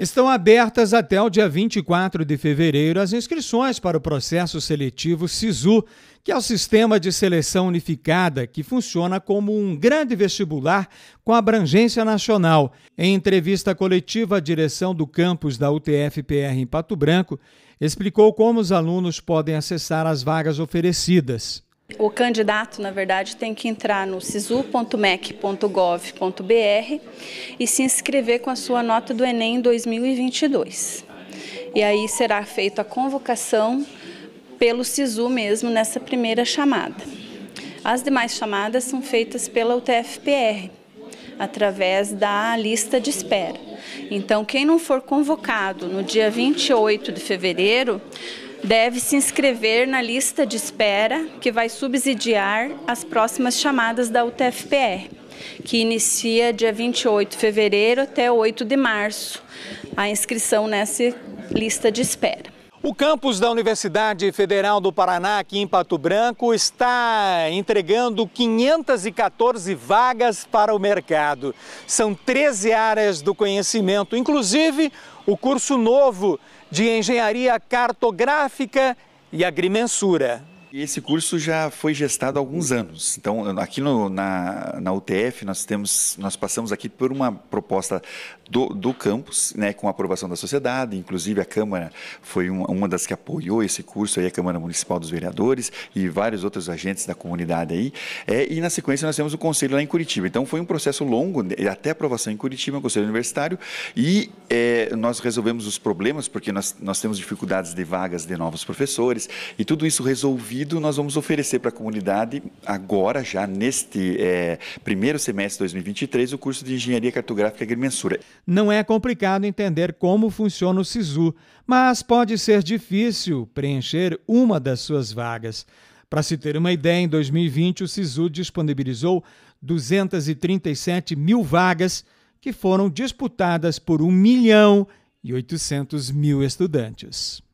Estão abertas até o dia 24 de fevereiro as inscrições para o processo seletivo SISU, que é o Sistema de Seleção Unificada, que funciona como um grande vestibular com abrangência nacional. Em entrevista coletiva, a direção do campus da UTF-PR em Pato Branco explicou como os alunos podem acessar as vagas oferecidas. O candidato, na verdade, tem que entrar no sisu.mec.gov.br e se inscrever com a sua nota do Enem 2022. E aí será feita a convocação pelo SISU mesmo nessa primeira chamada. As demais chamadas são feitas pela UTFPR, através da lista de espera. Então, quem não for convocado no dia 28 de fevereiro, deve se inscrever na lista de espera que vai subsidiar as próximas chamadas da UTFPR, que inicia dia 28 de fevereiro até 8 de março, a inscrição nessa lista de espera. O campus da Universidade Federal do Paraná, aqui em Pato Branco, está entregando 514 vagas para o mercado. São 13 áreas do conhecimento, inclusive o curso novo de Engenharia Cartográfica e Agrimensura. E esse curso já foi gestado há alguns anos. Então, aqui no, na, na UTF, nós, temos, nós passamos aqui por uma proposta do, do campus, né, com aprovação da sociedade, inclusive a Câmara foi uma, uma das que apoiou esse curso, aí, a Câmara Municipal dos Vereadores e vários outros agentes da comunidade aí. É, e na sequência nós temos o Conselho lá em Curitiba. Então foi um processo longo, né, até aprovação em Curitiba, o Conselho Universitário, e é, nós resolvemos os problemas, porque nós, nós temos dificuldades de vagas de novos professores, e tudo isso resolvi sentido, nós vamos oferecer para a comunidade, agora já neste é, primeiro semestre de 2023, o curso de Engenharia Cartográfica e Agrimensura. Não é complicado entender como funciona o SISU, mas pode ser difícil preencher uma das suas vagas. Para se ter uma ideia, em 2020 o SISU disponibilizou 237 mil vagas que foram disputadas por 1 milhão e 800 mil estudantes.